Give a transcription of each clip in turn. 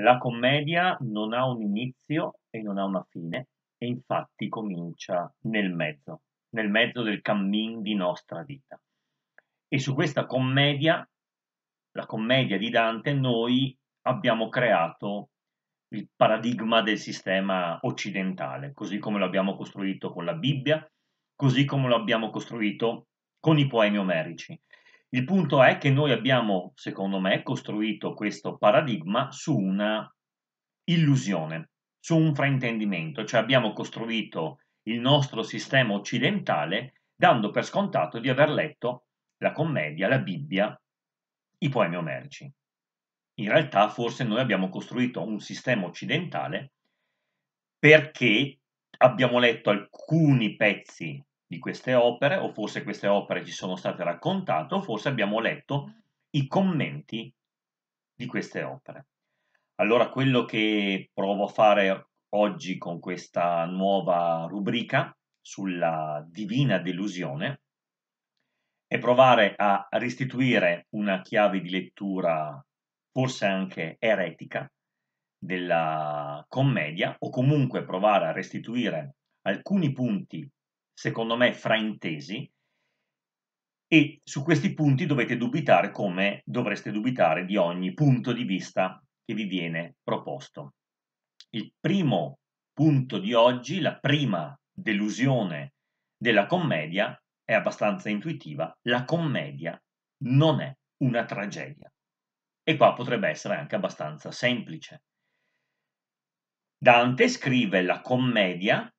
La commedia non ha un inizio e non ha una fine e infatti comincia nel mezzo, nel mezzo del cammin di nostra vita. E su questa commedia, la commedia di Dante, noi abbiamo creato il paradigma del sistema occidentale, così come lo abbiamo costruito con la Bibbia, così come lo abbiamo costruito con i poemi omerici. Il punto è che noi abbiamo, secondo me, costruito questo paradigma su una illusione, su un fraintendimento, cioè abbiamo costruito il nostro sistema occidentale dando per scontato di aver letto la commedia, la Bibbia, i poemi omerci. In realtà forse noi abbiamo costruito un sistema occidentale perché abbiamo letto alcuni pezzi di queste opere, o forse queste opere ci sono state raccontate, o forse abbiamo letto i commenti di queste opere. Allora quello che provo a fare oggi con questa nuova rubrica sulla divina delusione è provare a restituire una chiave di lettura forse anche eretica della commedia o comunque provare a restituire alcuni punti secondo me, fraintesi e su questi punti dovete dubitare come dovreste dubitare di ogni punto di vista che vi viene proposto. Il primo punto di oggi, la prima delusione della commedia è abbastanza intuitiva, la commedia non è una tragedia. E qua potrebbe essere anche abbastanza semplice. Dante scrive la commedia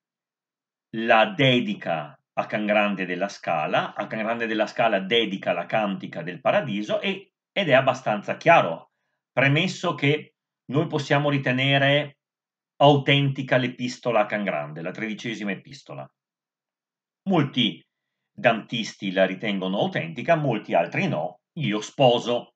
la dedica a Can Grande della Scala, a Can Grande della Scala dedica la cantica del paradiso e, ed è abbastanza chiaro, premesso che noi possiamo ritenere autentica l'epistola a Can Grande, la tredicesima epistola. Molti dantisti la ritengono autentica, molti altri no. Io sposo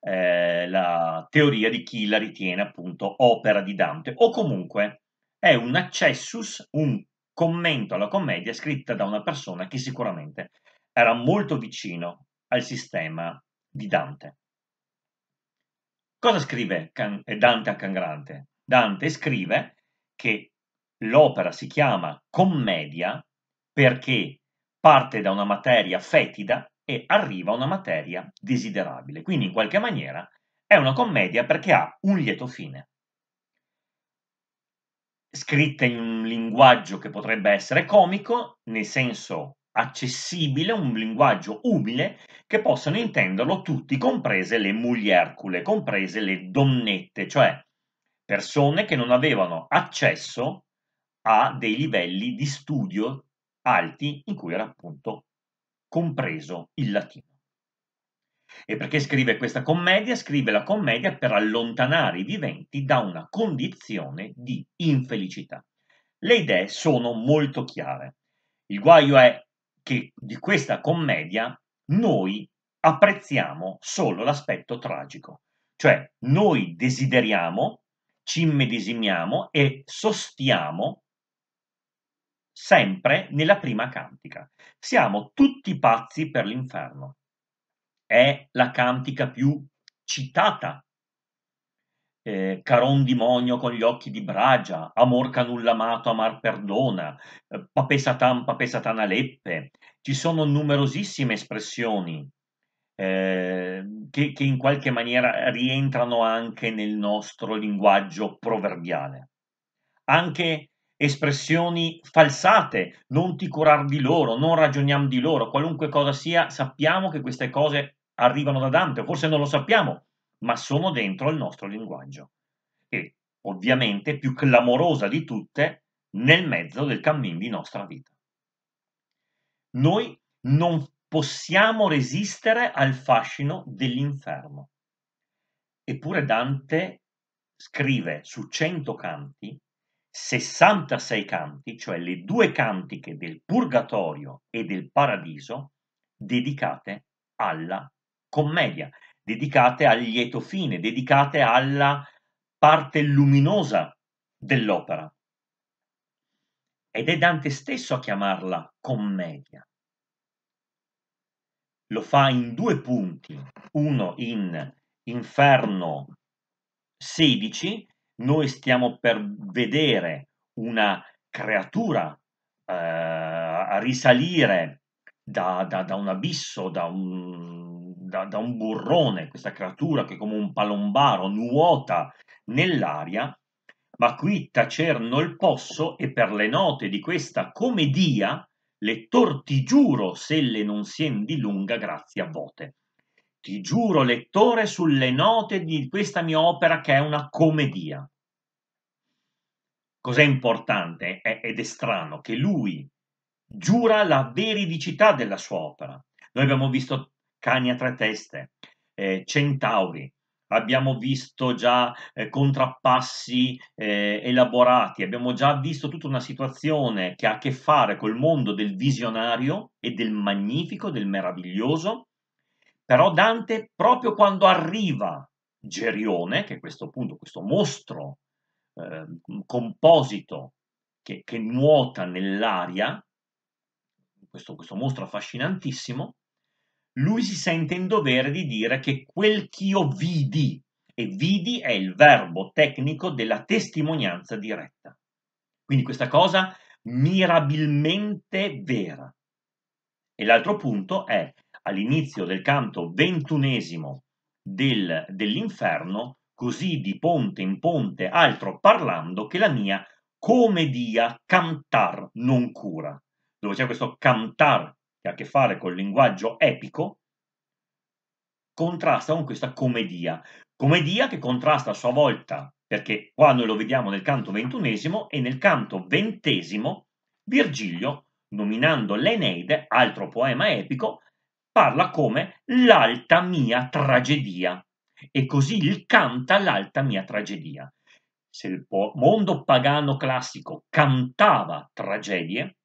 eh, la teoria di chi la ritiene appunto opera di Dante o comunque è un accessus, un commento alla commedia scritta da una persona che sicuramente era molto vicino al sistema di Dante. Cosa scrive eh, Dante a Cangrante? Dante scrive che l'opera si chiama commedia perché parte da una materia fetida e arriva a una materia desiderabile. Quindi in qualche maniera è una commedia perché ha un lieto fine scritte in un linguaggio che potrebbe essere comico, nel senso accessibile, un linguaggio umile che possano intenderlo tutti, comprese le muliercule, comprese le donnette, cioè persone che non avevano accesso a dei livelli di studio alti in cui era appunto compreso il latino. E perché scrive questa commedia? Scrive la commedia per allontanare i viventi da una condizione di infelicità. Le idee sono molto chiare. Il guaio è che di questa commedia noi apprezziamo solo l'aspetto tragico, cioè noi desideriamo, ci immedesimiamo e sostiamo sempre nella prima cantica. Siamo tutti pazzi per l'inferno è la cantica più citata. Eh, Caron dimonio con gli occhi di Bragia, Amor canulla canullamato, Amar perdona, eh, Pape Satan, Pape Satana Leppe. Ci sono numerosissime espressioni eh, che, che in qualche maniera rientrano anche nel nostro linguaggio proverbiale. Anche espressioni falsate, non ti curar di loro, non ragioniamo di loro, qualunque cosa sia, sappiamo che queste cose arrivano da Dante, forse non lo sappiamo, ma sono dentro il nostro linguaggio. E ovviamente più clamorosa di tutte nel mezzo del cammin di nostra vita. Noi non possiamo resistere al fascino dell'inferno. Eppure Dante scrive su cento canti 66 canti, cioè le due cantiche del Purgatorio e del Paradiso, dedicate alla commedia, dedicate al lieto fine, dedicate alla parte luminosa dell'opera. Ed è Dante stesso a chiamarla commedia. Lo fa in due punti, uno in Inferno 16 noi stiamo per vedere una creatura eh, risalire da, da, da, un abisso, da un, da, da un burrone, questa creatura che come un palombaro nuota nell'aria, ma qui tacer non posso e per le note di questa comedia le torti giuro se le non sien di lunga grazia vote ti giuro lettore, sulle note di questa mia opera che è una commedia. Cos'è importante è, ed è strano che lui giura la veridicità della sua opera. Noi abbiamo visto Cani a tre teste, eh, Centauri, abbiamo visto già eh, contrappassi eh, elaborati, abbiamo già visto tutta una situazione che ha a che fare col mondo del visionario e del magnifico, del meraviglioso, però Dante, proprio quando arriva Gerione, che è questo appunto, questo mostro eh, composito che, che, nuota nell'aria, questo, questo mostro affascinantissimo, lui si sente in dovere di dire che quel che io vidi, e vidi è il verbo tecnico della testimonianza diretta. Quindi questa cosa mirabilmente vera. E l'altro punto è all'inizio del canto ventunesimo del, dell'inferno, così di ponte in ponte altro parlando che la mia comedia cantar non cura, dove c'è questo cantar che ha a che fare col linguaggio epico, contrasta con questa comedia, comedia che contrasta a sua volta, perché qua noi lo vediamo nel canto ventunesimo e nel canto ventesimo Virgilio, nominando l'Eneide, altro poema epico, parla come l'alta mia tragedia e così il canta l'alta mia tragedia. Se il mondo pagano classico cantava tragedie,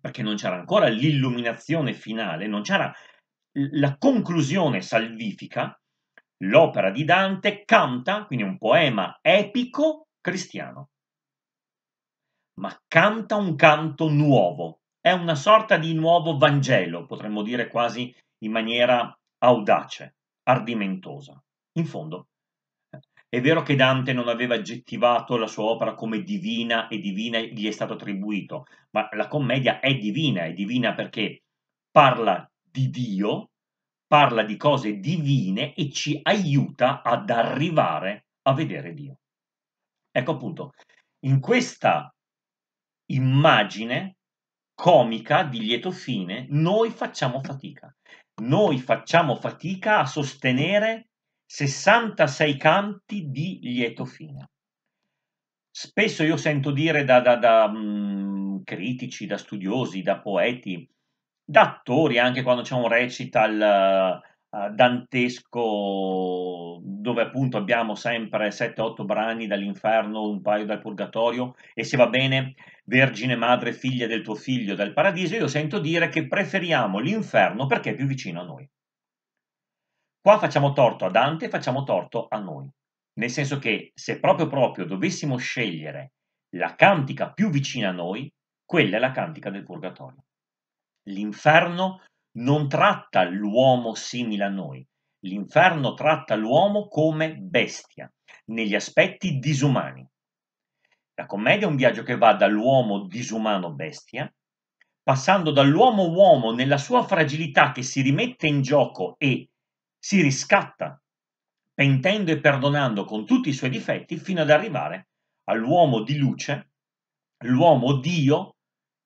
perché non c'era ancora l'illuminazione finale, non c'era la conclusione salvifica, l'opera di Dante canta, quindi un poema epico cristiano, ma canta un canto nuovo, è una sorta di nuovo Vangelo, potremmo dire quasi in maniera audace, ardimentosa. In fondo, è vero che Dante non aveva aggettivato la sua opera come divina e divina gli è stato attribuito, ma la commedia è divina, è divina perché parla di Dio, parla di cose divine e ci aiuta ad arrivare a vedere Dio. Ecco appunto, in questa immagine comica di lieto fine, noi facciamo fatica. Noi facciamo fatica a sostenere 66 canti di lieto fine. Spesso io sento dire da, da, da mh, mm, critici, da studiosi, da poeti, da attori, anche quando c'è un recital eh, dantesco dove appunto abbiamo sempre 7-8 brani dall'inferno, un paio dal purgatorio e se va bene Vergine madre figlia del tuo figlio dal paradiso, io sento dire che preferiamo l'inferno perché è più vicino a noi. Qua facciamo torto a Dante, facciamo torto a noi, nel senso che se proprio proprio dovessimo scegliere la cantica più vicina a noi, quella è la cantica del purgatorio. L'inferno non tratta l'uomo simile a noi. L'inferno tratta l'uomo come bestia, negli aspetti disumani. La commedia è un viaggio che va dall'uomo disumano bestia, passando dall'uomo uomo nella sua fragilità che si rimette in gioco e si riscatta, pentendo e perdonando con tutti i suoi difetti, fino ad arrivare all'uomo di luce, l'uomo Dio,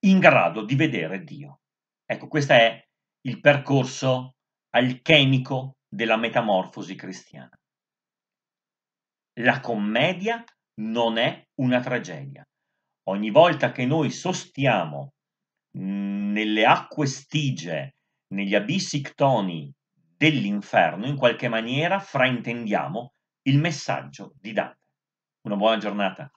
in grado di vedere Dio. Ecco, questa è il percorso alchemico della metamorfosi cristiana. La commedia non è una tragedia. Ogni volta che noi sostiamo nelle acque stige, negli abissi ctoni dell'inferno, in qualche maniera fraintendiamo il messaggio di Dante. Una buona giornata.